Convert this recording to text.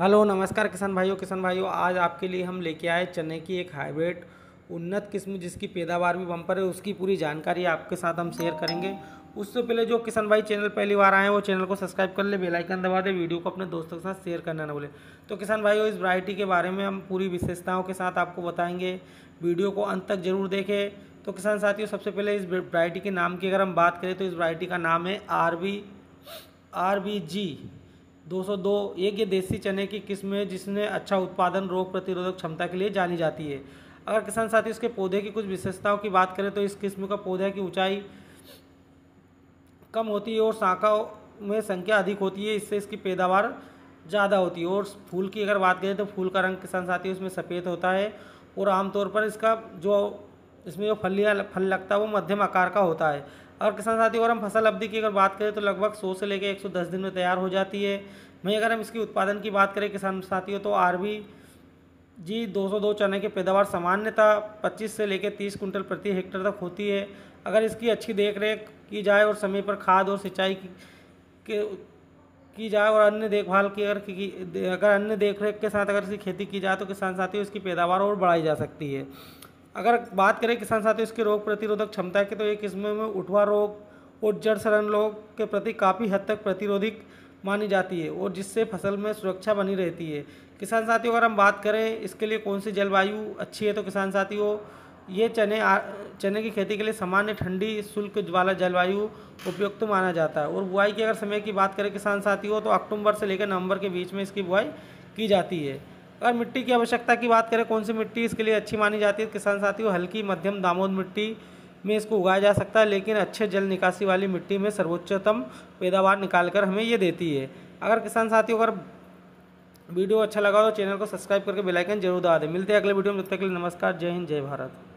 hello नमस्कार किसान भाइयों किसान भाइयों आज आपके लिए हम लेके आए चने की एक हाइब्रिड उन्नत किस्म जिसकी पैदावार भी बम्पर है उसकी पूरी जानकारी आपके साथ हम शेयर करेंगे उससे पहले जो किसान भाई चैनल पहली बार आए हैं वो चैनल को सब्सक्राइब कर ले बेल आइकन दबा दे वीडियो को अपने दोस्तों के साथ शेयर करना ना भूले तो किसान भाइयों इस वैरायटी के बारे में हम पूरी विशेषताओं के साथ आपको बताएंगे वीडियो को अंत तक जरूर देखें तो किसान साथियों सबसे पहले इस वैरायटी के नाम की अगर हम बात करें तो इस वैरायटी का नाम है R B R B G 202 एक ये देसी चने की किस्म है जिसने अच्छा उत्पादन रोग प्रतिरोधक क्षमता के लिए जानी जाती है अगर किसान साथी इसके पौधे की कुछ विशेषताओं की बात करें तो इस किस्म का पौधे की ऊंचाई कम होती है और शाखा में संख्या अधिक होती है इससे इसकी पैदावार ज़्यादा होती है और फूल की अगर बात करें तो फूल का रंग किसान साथी उसमें सफ़ेद होता है और आमतौर पर इसका जो इसमें जो फलियाँ फल लगता है वो मध्यम आकार का होता है और किसान साथी और हम फसल अवधि की अगर बात करें तो लगभग सौ से लेकर 110 दिन में तैयार हो जाती है वहीं अगर हम इसकी उत्पादन की बात करें किसान साथियों तो आर जी 202 चने की पैदावार सामान्यतः 25 से लेकर 30 कुंटल प्रति हेक्टेयर तक होती है अगर इसकी अच्छी देख रेख की जाए और समय पर खाद और सिंचाई की, के की जाए और अन्य देखभाल की अगर की, अगर अन्य देख रेख के साथ अगर इसकी खेती की जाए तो किसान साथियों इसकी पैदावार और बढ़ाई जा सकती है अगर बात करें किसान साथियों इसकी रोग प्रतिरोधक क्षमता की तो ये किस्म में उठवा रोग और जड़ सरन रोग के प्रति काफ़ी हद तक प्रतिरोधिक मानी जाती है और जिससे फसल में सुरक्षा बनी रहती है किसान साथियों अगर हम बात करें इसके लिए कौन सी जलवायु अच्छी है तो किसान साथियों ये चने आ, चने की खेती के लिए सामान्य ठंडी शुल्क वाला जलवायु उपयुक्त माना जाता है और बुआई की अगर समय की बात करें किसान साथियों तो अक्टूबर से लेकर नवंबर के बीच में इसकी बुआई की जाती है अगर मिट्टी की आवश्यकता की बात करें कौन सी मिट्टी इसके लिए अच्छी मानी जाती है किसान साथियों हल्की मध्यम दामोद मिट्टी में इसको उगाया जा सकता है लेकिन अच्छे जल निकासी वाली मिट्टी में सर्वोच्चतम पैदावार निकाल कर हमें ये देती है अगर किसान साथियों अगर वीडियो अच्छा लगा तो चैनल को सब्सक्राइब करके बेलाइकन जरूर दबा दें मिलते हैं अगले वीडियो में जब तक के लिए नमस्कार जय हिंद जय भारत